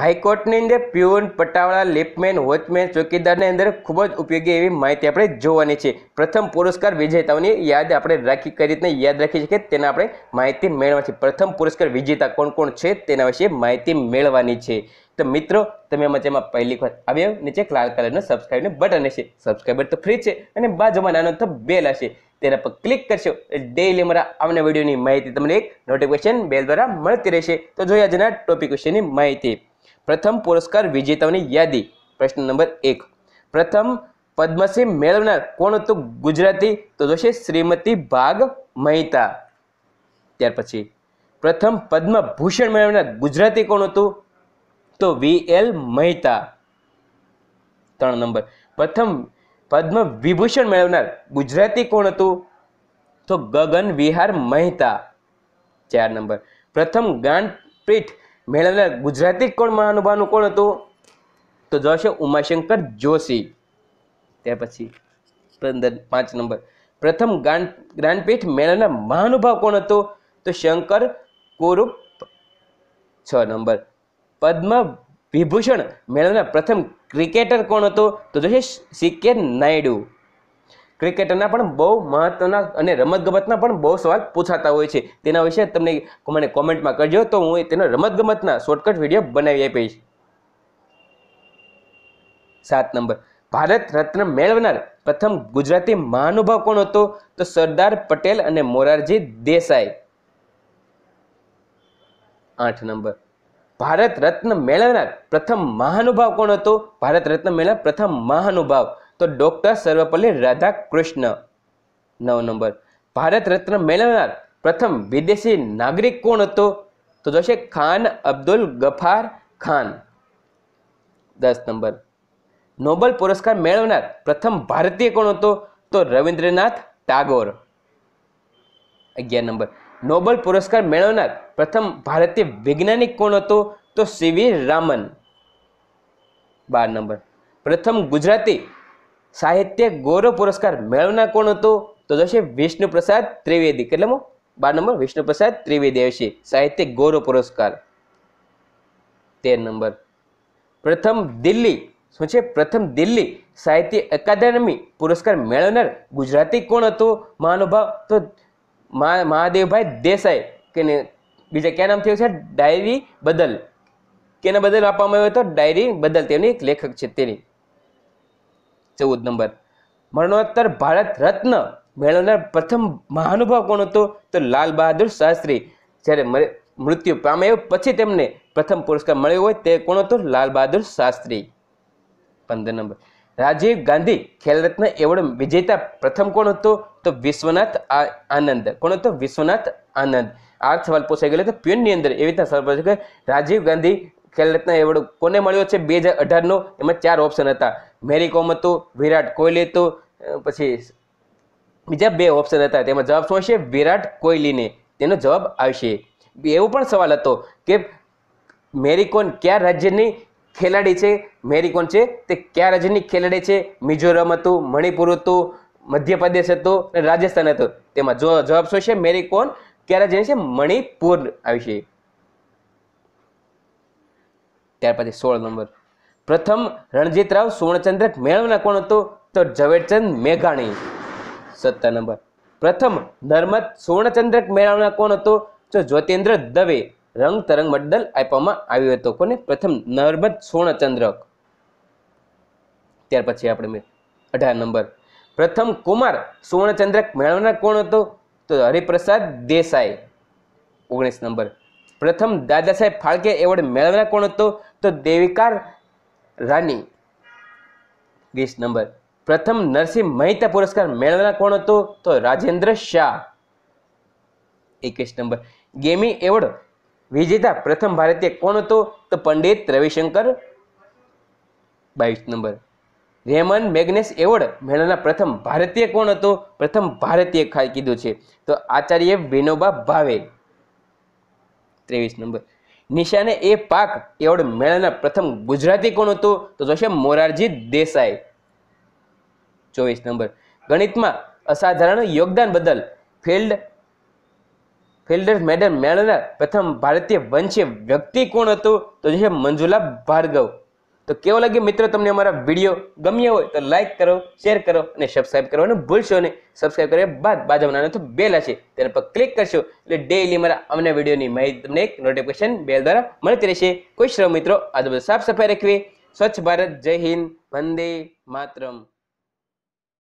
હાઈકોર્ટની અંદર peon પટાવાળા લિપમેન watchman ચોકીદારની અંદર ખૂબ જ ઉપયોગી એવી માહિતી આપણે જોવાની છે પ્રથમ પુરસ્કાર વિજેતાઓની યાદ આપણે રાખી કઈ રીતને યાદ રાખી શકીએ તેના આપણે માહિતી મેળવવાની છે પ્રથમ પુરસ્કાર વિજેતા કોણ કોણ છે તેના વિશે માહિતી મેળવવાની છે તો મિત્રો તમે એમાં પહેલી વખત આવ્યો નીચે લાલ કલરનો સબસ્ક્રાઈબનું બટન હશે સબસ્ક્રાઈબર તો ફ્રી છે અને બાજુમાં નાનો તો બેલ હશે તેના પર ક્લિક કરશો ડેઇલી મારા આવના વિડીયોની માહિતી તમને એક નોટિફિકેશન બેલ દ્વારા મળતી રહેશે તો જોઈએ આજના ટોપિક વિશેની માહિતી પ્રથમ પુરસ્કાર વિજેતાઓની યાદી પ્રશ્ન નંબર એક પ્રથમ પદ્મશ્રી મેળવનાર કોણ હતું ગુજરાતી તો જોશે શ્રીમતી ભાગ મહેતા ત્યાર પછી પ્રથમ પદ્મભૂષણ મેળવનાર ગુજરાતી કોણ હતું તો વી એલ મહેતા ત્રણ નંબર પ્રથમ પદ્મ વિભૂષણ મેળવનાર ગુજરાતી કોણ હતું તો ગગન વિહાર મહેતા ચાર નંબર પ્રથમ ગાંઠપીઠ મેળવેલા ગુજરાતી કોણ મહાનુભાવનું કોણ હતું તો જવાબ છે ઉમાશંકર જોશી ત્યાર પછી પાંચ નંબર પ્રથમ જ્ઞાન જ્ઞાનપીઠ મેળાના મહાનુભાવ કોણ હતો તો શંકર કોરૂપ છ નંબર પદ્મ વિભૂષણ મેળાના પ્રથમ ક્રિકેટર કોણ હતો તો જોશે સી કે નાયડુ ક્રિકેટના પણ બહુ મહત્ત્વના અને રમતગમતના પણ બહુ સવાલ પૂછાતા હોય છે તેના વિશે તમને મને કોમેન્ટમાં કરજો તો હું તેનો રમતગમતના શોર્ટકટ વિડીયો બનાવી આપીશ સાત નંબર ભારત રત્ન મેળવનાર પ્રથમ ગુજરાતી મહાનુભાવ કોણ હતો તો સરદાર પટેલ અને મોરારજી દેસાઈ આઠ નંબર ભારત રત્ન મેળવનાર પ્રથમ મહાનુભાવ કોણ હતો ભારત રત્ન મેળવનાર પ્રથમ મહાનુભાવ તો ડૉક્ટર સર્વપલ્લી રાધાકૃષ્ણ નવ નંબર ભારત રત્ન મેળવનાર પ્રથમ વિદેશી નાગરિક કોણ હતો તો જોશે ખાન અબ્દુલ ગફાર ખાન દસ નંબર નોબલ પુરસ્કાર મેળવનાર પ્રથમ ભારતીય કોણ હતો તો રવિન્દ્રનાથ ટાગોર અગિયાર નંબર નોબલ પુરસ્કાર મેળવનાર પ્રથમ ભારતીય વૈજ્ઞાનિક કોણ હતો તો સીવી રામન બાર નંબર પ્રથમ ગુજરાતી સાહિત્ય ગૌરવ પુરસ્કાર મેળવનાર કોણ હતો તો જશે વિષ્ણુપ્રસાદ ત્રિવેદી કેટલામો બાર નંબર વિષ્ણુપ્રસાદ ત્રિવેદી આવશે સાહિત્ય ગૌરવ પુરસ્કાર તેર નંબર પ્રથમ દિલ્હી શું છે પ્રથમ દિલ્હી સાહિત્ય અકાદમી પુરસ્કાર મેળવનાર ગુજરાતી કોણ હતો મહાનુભાવ તો મહાદેવભાઈ દેસાઈ કે બીજા કયા નામથી છે ડાયરી બદલ કેના બદલ આપવામાં આવ્યો હતો ડાયરી બદલ તેમની એક લેખક છે તેની ચૌદ નંબર મરણોત્તર ભારત રત્ન મેળવનાર પ્રથમ મહાનુભાવ કોણ હતો તો લાલ બહાદુર શાસ્ત્રી જ્યારે મૃત્યુ પામે પછી તેમને પ્રથમ પુરસ્કાર મળ્યો હોય તે કોણ હતો લાલ બહાદુર શાસ્ત્રી પંદર નંબર રાજીવ ગાંધી ખેલરત્ન એવોર્ડ વિજેતા પ્રથમ કોણ હતો તો વિશ્વનાથ આનંદ કોણ હતો વિશ્વનાથ આનંદ આ સવાલ પૂછાઈ ગયેલો તો પ્યુનની અંદર એવી રીતના સવાલ પૂછાય કે રાજીવ ગાંધી ખેલરત્ન એવોર્ડ કોને મળ્યો છે બે હજાર અઢારનો એમાં ચાર ઓપ્શન હતા મેરી કોમ હતું વિરાટ કોહલી હતું પછી બીજા બે ઓપ્શન હતા તેમાં જવાબ શું હશે વિરાટ કોહલીને તેનો જવાબ આવશે એવો પણ સવાલ હતો કે મેરીકોન કયા રાજ્યની ખેલાડી છે મેરીકોન છે તે કયા રાજ્યની ખેલાડી છે મિઝોરમ હતું મણિપુર હતું મધ્યપ્રદેશ હતું અને રાજસ્થાન હતું તેમાં જો જવાબ શું છે મેરીકોન કયા રાજ્યની છે મણિપુર આવશે ત્યાર પછી સોળ નંબર પ્રથમ રણજીતરાવ સુવર્ણચંદ્રક મેળવના કોણ હતો તો ઝવેરચંદ મેઘાણી સત્તર નંબર પ્રથમ નર્મદ સુવર્ણચંદ્રક મેળવનાર કોણ હતો તો જ્યોતિન્દ્ર દવે રંગ તરંગ મડલ આપવામાં આવ્યો હતો કોને પ્રથમ નર્મદ સુવર્ણચંદ્રક ત્યાર પછી આપણે અઢાર નંબર પ્રથમ કુમાર સુવર્ણચંદ્રક મેળવના કોણ હતો તો હરિપ્રસાદ દેસાઈ ઓગણીસ નંબર પ્રથમ દાદા સાહેબ ફાળકે એવોર્ડ મેળવનાર કોણ હતો તો દેવિકાર રાની વીસ નંબર પ્રથમ નરસિંહ મહેતા પુરસ્કાર મેળવનાર કોણ હતો તો રાજેન્દ્ર શાહ એકવીસ નંબર ગેમી એવોર્ડ વિજેતા પ્રથમ ભારતીય કોણ હતો તો પંડિત રવિશંકર બાવીસ નંબર રેમન મેગ્નેસ એવોર્ડ મેળવનાર પ્રથમ ભારતીય કોણ હતો પ્રથમ ભારતીય ખાઈ કીધું છે તો આચાર્ય વિનોબા ભાવે ત્રેવીસ નંબર નિશાને એ પાક એવોર્ડ મેળવનાર પ્રથમ ગુજરાતી કોણ હતું તો જોશે મોરારજી દેસાઈ ચોવીસ નંબર ગણિતમાં અસાધારણ યોગદાન બદલ ફિલ્ડ ફિલ્ડર મેડલ મેળવનાર પ્રથમ ભારતીય વંશીય વ્યક્તિ કોણ હતું તો જે મંજુલા ભાર્ગવ તો કેવો લાગે મિત્રો તમને અમારા વિડીયો ગમ્યો હોય તો લાઇક કરો શેર કરો અને સબસ્ક્રાઇબ કરવાનું ભૂલશો નહીં સબસ્ક્રાઇબ કર્યા બાદ બાજુ તો બેલ હશે તેના પર ક્લિક કરશો એટલે ડેઈલી મારા અમને વિડીયોની માહિતી તમને એક નોટિફિકેશન બેલ દ્વારા મળતી રહેશે કોઈ શ્રમ મિત્રો આ બધું સાફ સફાઈ રાખવી સ્વચ્છ ભારત જય હિન્દ વંદે માતરમ